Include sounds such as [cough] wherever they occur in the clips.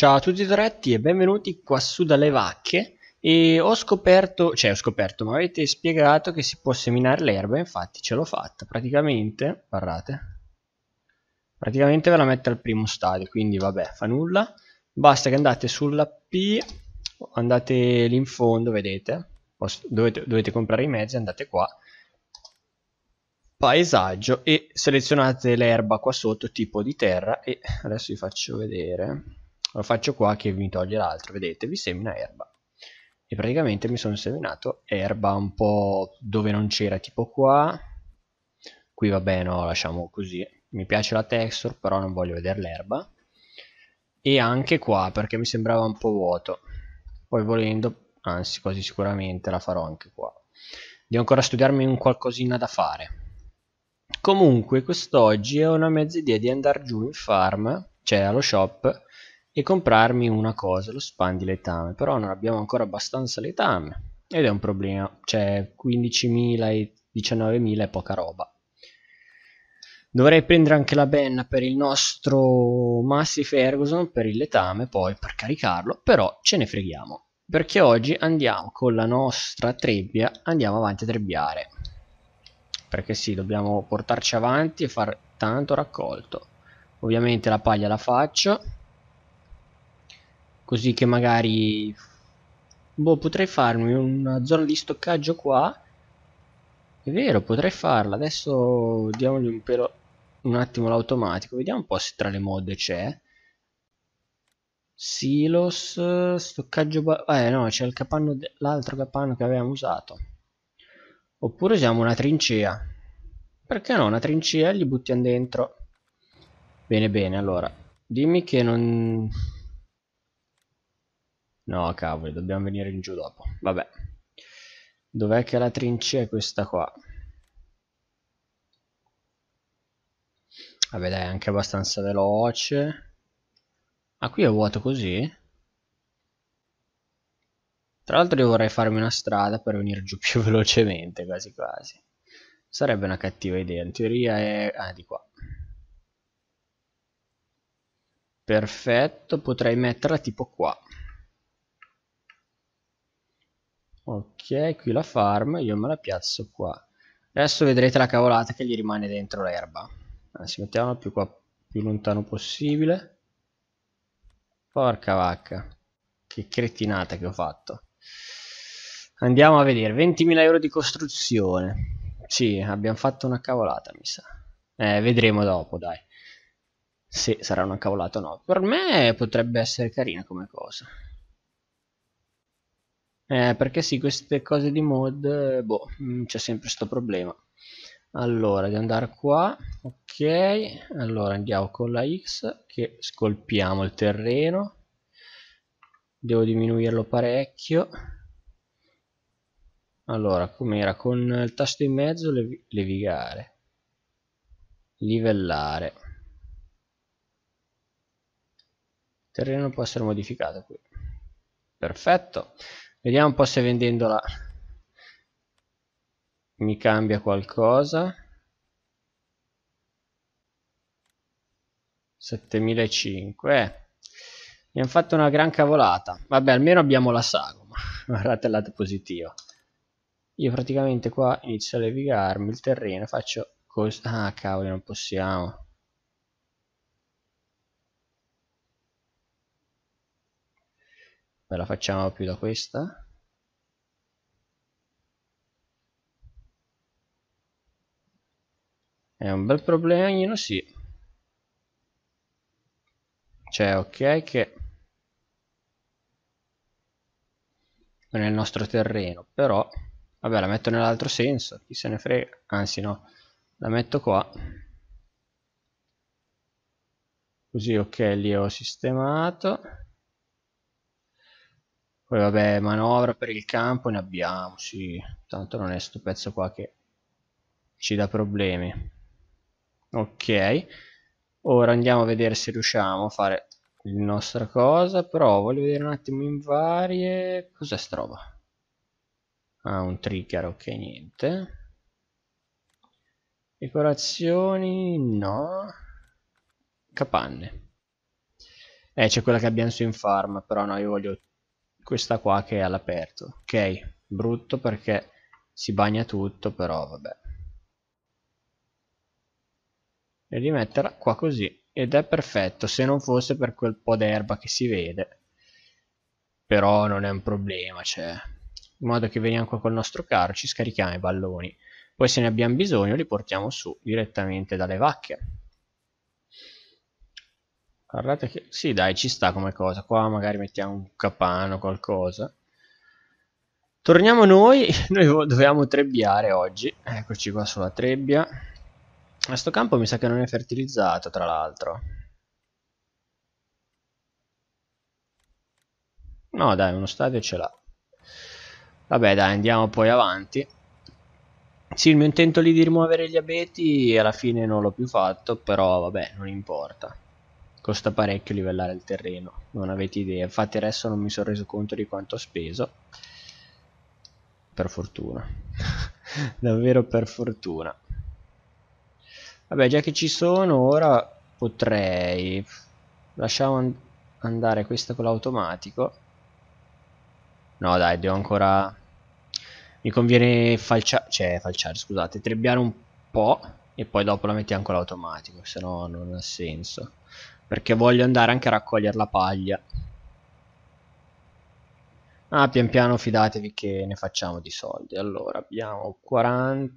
Ciao a tutti Toretti e benvenuti qua su dalle vacche e ho scoperto, cioè ho scoperto, ma avete spiegato che si può seminare l'erba, infatti ce l'ho fatta, praticamente, guardate, praticamente ve la metto al primo stadio, quindi vabbè, fa nulla, basta che andate sulla P, andate lì in fondo, vedete, dovete, dovete comprare i mezzi, andate qua, paesaggio e selezionate l'erba qua sotto, tipo di terra e adesso vi faccio vedere lo faccio qua che mi toglie l'altro vedete vi semina erba e praticamente mi sono seminato erba un po' dove non c'era tipo qua qui va bene no lasciamo così mi piace la texture però non voglio vedere l'erba e anche qua perché mi sembrava un po' vuoto poi volendo anzi quasi sicuramente la farò anche qua devo ancora studiarmi un qualcosina da fare comunque quest'oggi ho una mezza idea di andare giù in farm cioè allo shop e comprarmi una cosa, lo letame, però non abbiamo ancora abbastanza letame ed è un problema, cioè 15.000 e 19.000 è poca roba. Dovrei prendere anche la benna per il nostro Massi Ferguson, per il letame poi per caricarlo, però ce ne freghiamo. Perché oggi andiamo con la nostra trebbia, andiamo avanti a trebbiare. Perché sì, dobbiamo portarci avanti e far tanto raccolto. Ovviamente la paglia la faccio, così che magari boh potrei farmi una zona di stoccaggio qua è vero potrei farla adesso diamogli un pelo un attimo l'automatico vediamo un po' se tra le mod c'è silos stoccaggio eh no c'è l'altro capanno che avevamo usato oppure usiamo una trincea perché no una trincea e li buttiamo dentro bene bene allora dimmi che non No, cavolo, dobbiamo venire in giù dopo. Vabbè. Dov'è che la trincea è questa qua? Vabbè dai, anche abbastanza veloce. Ah, qui è vuoto così? Tra l'altro io vorrei farmi una strada per venire giù più [laughs] velocemente, quasi quasi. Sarebbe una cattiva idea, in teoria è... ah, di qua. Perfetto, potrei metterla tipo qua. ok qui la farm io me la piazzo qua adesso vedrete la cavolata che gli rimane dentro l'erba si mettiamola più qua più lontano possibile porca vacca che cretinata che ho fatto andiamo a vedere 20.000 euro di costruzione sì abbiamo fatto una cavolata mi sa eh, vedremo dopo dai se sarà una cavolata o no per me potrebbe essere carina come cosa eh, perché sì, queste cose di mod, eh, boh, mm, c'è sempre questo problema. Allora, di andare qua, ok, allora andiamo con la X, che scolpiamo il terreno, devo diminuirlo parecchio, allora com'era con il tasto in mezzo lev levigare livellare il terreno può essere modificato qui perfetto Vediamo un po' se vendendola mi cambia qualcosa. 7500 Eh, abbiamo fatto una gran cavolata. Vabbè, almeno abbiamo la sagoma. [laughs] Guardate il lato positivo. Io praticamente qua inizio a levigarmi il terreno, faccio così. Ah, cavolo, non possiamo. me la facciamo più da questa è un bel problemino sì cioè ok che è nel nostro terreno però vabbè la metto nell'altro senso chi se ne frega anzi no la metto qua così ok li ho sistemato poi vabbè, manovra per il campo ne abbiamo, sì. Tanto non è sto pezzo qua che ci dà problemi. Ok. Ora andiamo a vedere se riusciamo a fare la nostra cosa. Però voglio vedere un attimo in varie... Cos'è sta roba? Ah, un trigger, ok, niente. Decorazioni... no. Capanne. Eh, c'è quella che abbiamo su in farm, però no, io voglio questa qua che è all'aperto ok brutto perché si bagna tutto però vabbè e rimetterla qua così ed è perfetto se non fosse per quel po' d'erba che si vede però non è un problema cioè in modo che veniamo qua col nostro carro ci scarichiamo i balloni poi se ne abbiamo bisogno li portiamo su direttamente dalle vacche Guardate che... Sì, dai, ci sta come cosa. Qua magari mettiamo un capano, qualcosa. Torniamo noi. [laughs] Noi dovevamo trebbiare oggi. Eccoci qua sulla trebbia. Questo campo mi sa che non è fertilizzato, tra l'altro. No, dai, uno stadio ce l'ha. Vabbè, dai, andiamo poi avanti. Sì, il mio intento lì di rimuovere gli abeti alla fine non l'ho più fatto, però vabbè, non importa costa parecchio livellare il terreno non avete idea infatti adesso non mi sono reso conto di quanto ho speso per fortuna [laughs] davvero per fortuna vabbè già che ci sono ora potrei lasciamo and andare questa con l'automatico no dai devo ancora mi conviene falciare cioè falciare scusate trebbiare un po' e poi dopo la mettiamo con l'automatico se no non ha senso perché voglio andare anche a raccogliere la paglia. Ah, pian piano fidatevi che ne facciamo di soldi. Allora, abbiamo 40...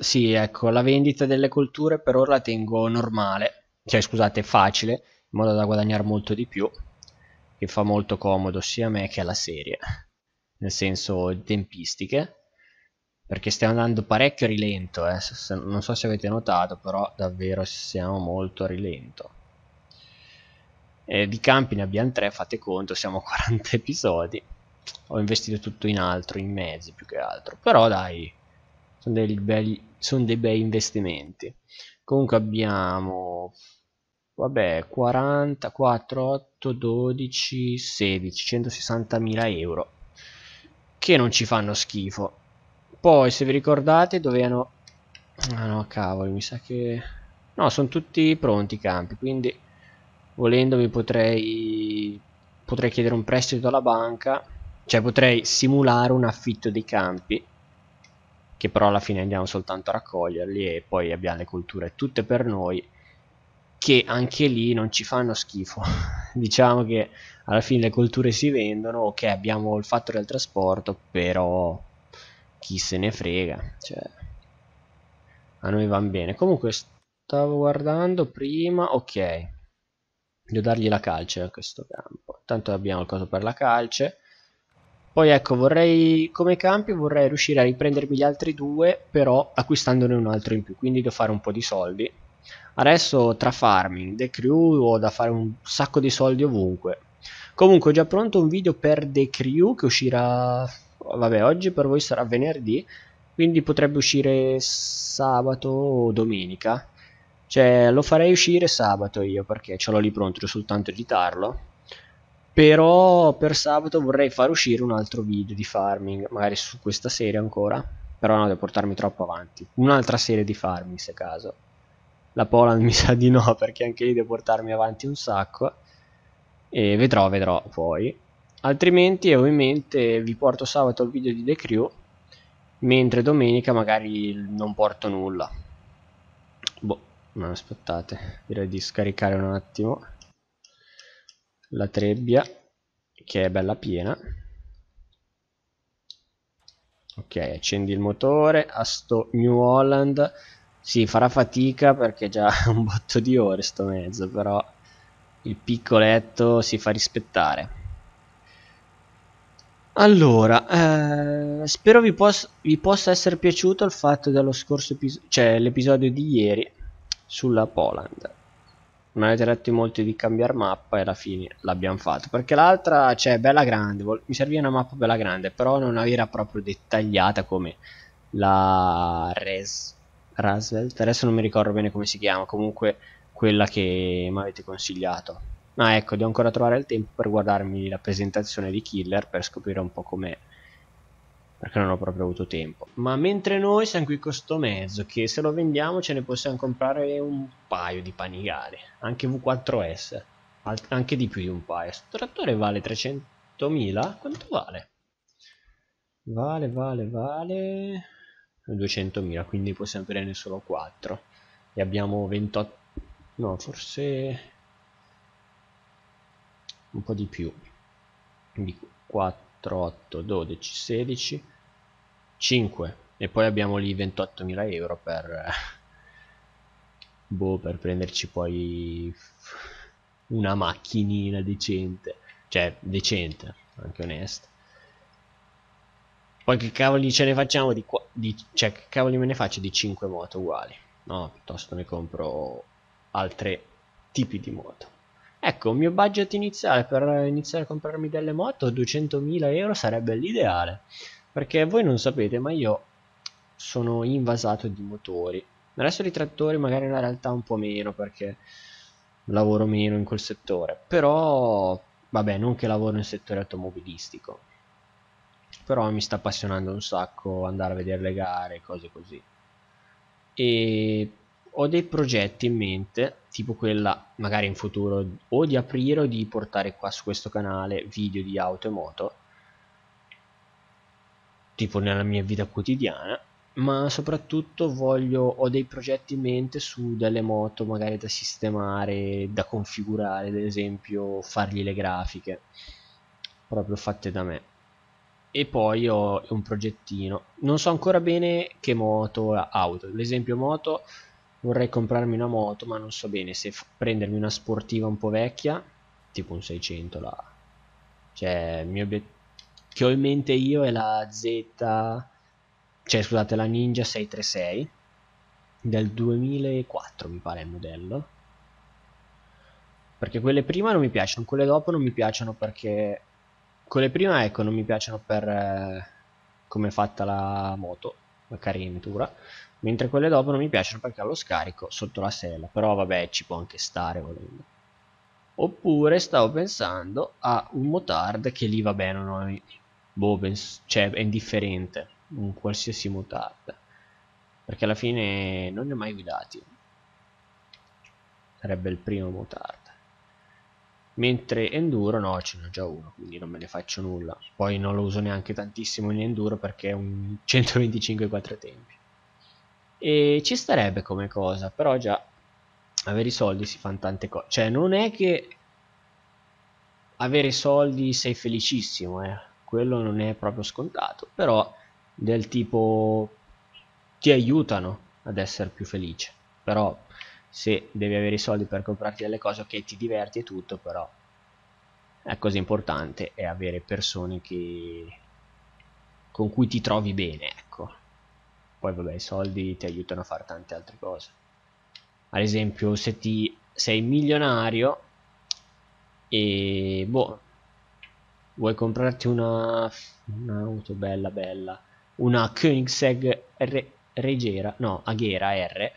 Sì, ecco, la vendita delle colture per ora la tengo normale, cioè scusate, facile, in modo da guadagnare molto di più, che fa molto comodo sia a me che alla serie, nel senso tempistiche, perché stiamo andando parecchio a rilento, eh. non so se avete notato, però davvero siamo molto a rilento eh, di campi ne abbiamo tre, fate conto, siamo [laughs] a 40 episodi. Ho investito tutto in altro, in mezzi più che altro. Però dai, sono dei, belli, sono dei bei investimenti. Comunque abbiamo, vabbè, 40, 4, 8, 12, 16, 160.000 euro. Che non ci fanno schifo. Poi, se vi ricordate, dovevano... Ah no, cavolo, mi sa che... No, sono tutti pronti i campi, quindi volendo mi potrei, potrei chiedere un prestito alla banca, cioè potrei simulare un affitto dei campi, che però alla fine andiamo soltanto a raccoglierli e poi abbiamo le colture tutte per noi, che anche lì non ci fanno schifo, [laughs] diciamo che alla fine le colture si vendono, ok abbiamo il fatto del trasporto, però chi se ne frega, cioè a noi va bene. Comunque stavo guardando prima, ok, devo dargli la calce a questo campo tanto abbiamo il coso per la calce poi ecco vorrei come campi vorrei riuscire a riprendermi gli altri due però acquistandone un altro in più quindi devo fare un po' di soldi adesso tra farming, The Crew ho da fare un sacco di soldi ovunque comunque ho già pronto un video per The Crew che uscirà vabbè oggi per voi sarà venerdì quindi potrebbe uscire sabato o domenica cioè, lo farei uscire sabato io perché ce l'ho lì pronto, devo soltanto editarlo. Però per sabato vorrei far uscire un altro video di farming, magari su questa serie ancora. Però no, devo portarmi troppo avanti. Un'altra serie di farming, se caso. La Poland [laughs] mi sa di no, perché anche lì devo portarmi avanti un sacco. E vedrò, vedrò poi. Altrimenti, ovviamente, vi porto sabato il video di The Crew. Mentre domenica magari non porto nulla ma aspettate direi di scaricare un attimo la trebbia che è bella piena ok accendi il motore a sto New Holland si farà fatica perché già [laughs] un botto di ore sto mezzo però il piccoletto si fa rispettare allora, eh, spero vi, pos vi, possa essere piaciuto il fatto dello scorso episodio, cioè l'episodio di ieri, sulla Poland Non avete detto in molti di cambiare mappa e alla fine l'abbiamo fatto perché l'altra cioè bella grande mi serviva una mappa bella grande però non era proprio dettagliata come la Res Roosevelt adesso non mi ricordo bene come si chiama comunque quella che mi avete consigliato ma ah, ecco devo ancora trovare il tempo per guardarmi la presentazione di Killer per scoprire un po' com'è perché non ho proprio avuto tempo. Ma mentre noi siamo qui con sto mezzo, che se lo vendiamo ce ne possiamo comprare un paio di panigale, anche V4S, anche di più di un paio. Questo trattore vale 300.000? Quanto vale? Vale, vale, vale... 200.000, quindi possiamo prenderne solo 4. E abbiamo 28... No, forse... Un po' di più. Quindi 4 4, 8, 12, 16, 5 e poi abbiamo lì 28.000 euro per, eh, boh, per prenderci poi una macchinina decente, cioè decente, anche onesta. Poi che cavoli ce ne facciamo di, qua, di cioè che cavoli me ne faccio di 5 moto uguali? No, piuttosto ne compro altri tipi di moto. Ecco, il mio budget iniziale per iniziare a comprarmi delle moto, 200.000 euro sarebbe l'ideale. Perché voi non sapete, ma io sono invasato di motori. Nel resto dei trattori magari in realtà un po' meno, perché lavoro meno in quel settore. Però, vabbè, non che lavoro nel settore automobilistico. Però mi sta appassionando un sacco andare a vedere le gare, cose così. E ho dei progetti in mente, tipo quella magari in futuro o di aprire o di portare qua su questo canale video di auto e moto, tipo nella mia vita quotidiana, ma soprattutto voglio, ho dei progetti in mente su delle moto magari da sistemare, da configurare, ad esempio fargli le grafiche, proprio fatte da me e poi ho un progettino. Non so ancora bene che moto auto. L'esempio moto Vorrei comprarmi una moto, ma non so bene se prendermi una sportiva un po' vecchia, tipo un 600 la cioè il mio che ho in mente io è la Z cioè scusate la Ninja 636 del 2004 mi pare il modello perché quelle prima non mi piacciono quelle dopo non mi piacciono perché quelle prima ecco non mi piacciono per eh, come è fatta la moto la carinatura mentre quelle dopo non mi piacciono perché ho lo scarico sotto la sella però vabbè ci può anche stare volendo oppure stavo pensando a un motard che lì va bene non boh, cioè è indifferente un qualsiasi motard perché alla fine non ne ho mai guidati sarebbe il primo motard mentre enduro no ce n'ho già uno quindi non me ne faccio nulla poi non lo uso neanche tantissimo in enduro perché è un 125 quattro tempi e ci starebbe come cosa, però già avere i soldi si fanno tante cose. Cioè, non è che avere i soldi sei felicissimo, eh. Quello non è proprio scontato, però del tipo ti aiutano ad essere più felice. Però se devi avere i soldi per comprarti delle cose, ok, ti diverti e tutto, però la cosa importante è avere persone che... con cui ti trovi bene, ecco. Poi vabbè, i soldi ti aiutano a fare tante altre cose. Ad esempio, se ti sei milionario e boh, vuoi comprarti una un'auto bella bella, una Koenigsegg Re, Regera, no, Aghera R.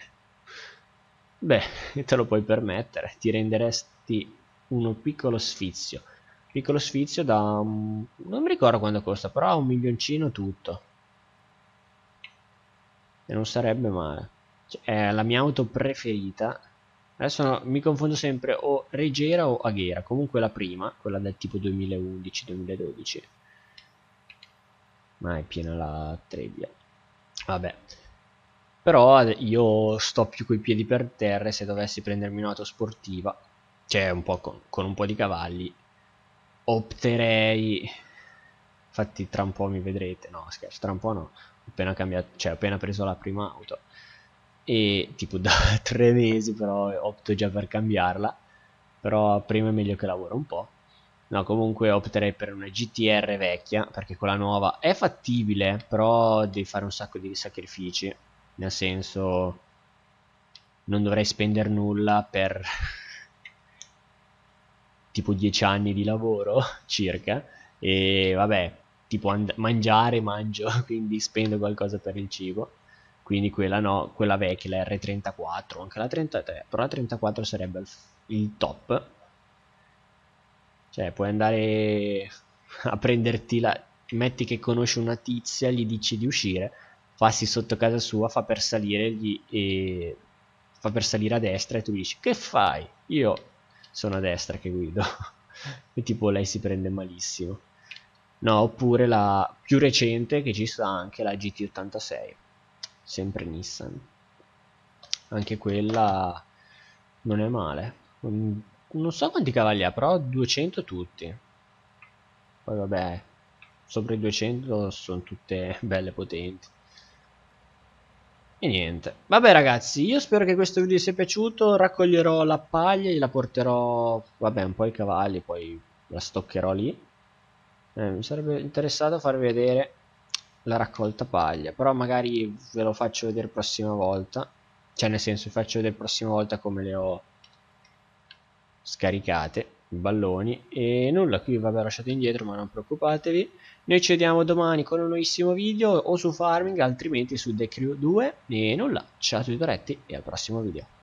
Beh, [laughs] te lo puoi permettere, ti renderesti uno piccolo sfizio. Piccolo sfizio da... non mi ricordo quanto costa, però un milioncino tutto. E non sarebbe male. Cioè, è la mia auto preferita. Adesso no, mi confondo sempre o Regera o Aghera. Comunque la prima, quella del tipo 2011-2012. Ma è piena la trebbia. Vabbè. Però io sto più coi piedi per terra e se dovessi prendermi un'auto sportiva, cioè un po' con, con un po' di cavalli, opterei infatti tra un po' mi vedrete no scherzo tra un po' no appena cambiato, cioè appena preso la prima auto e tipo [laughs] da tre mesi però opto già per cambiarla però prima è meglio che lavoro un po' no comunque opterei per una GTR vecchia perché quella nuova è fattibile però devi fare un sacco di sacrifici nel senso non dovrei spendere nulla per [laughs] tipo 10 anni di lavoro [laughs] circa e vabbè tipo mangiare mangio, [laughs] quindi spendo qualcosa per il cibo. Quindi quella no, quella vecchia, la R34, anche la 33, però la 34 sarebbe il, il top. Cioè, puoi andare a prenderti la... Metti che conosci una tizia, gli dici di uscire, passi sotto casa sua, fa per salire, gli, e... fa per salire a destra e tu dici, che fai? Io sono a destra che guido. [laughs] e tipo lei si prende malissimo no, oppure la più recente che ci sta anche la GT86 sempre Nissan anche quella non è male non so quanti cavalli ha però 200 tutti poi vabbè sopra i 200 sono tutte [laughs] belle potenti e niente. Vabbè ragazzi, io spero che questo video vi sia piaciuto, raccoglierò la paglia, e la porterò, vabbè, un po' i cavalli, poi la stoccherò lì eh, mi sarebbe interessato farvi vedere la raccolta paglia però magari ve lo faccio vedere prossima volta cioè nel senso vi faccio vedere prossima volta come le ho scaricate i balloni e nulla qui vabbè lasciate indietro ma non preoccupatevi noi ci vediamo domani con un nuovissimo video o su farming altrimenti su The Crew 2 e nulla ciao a tutti e al prossimo video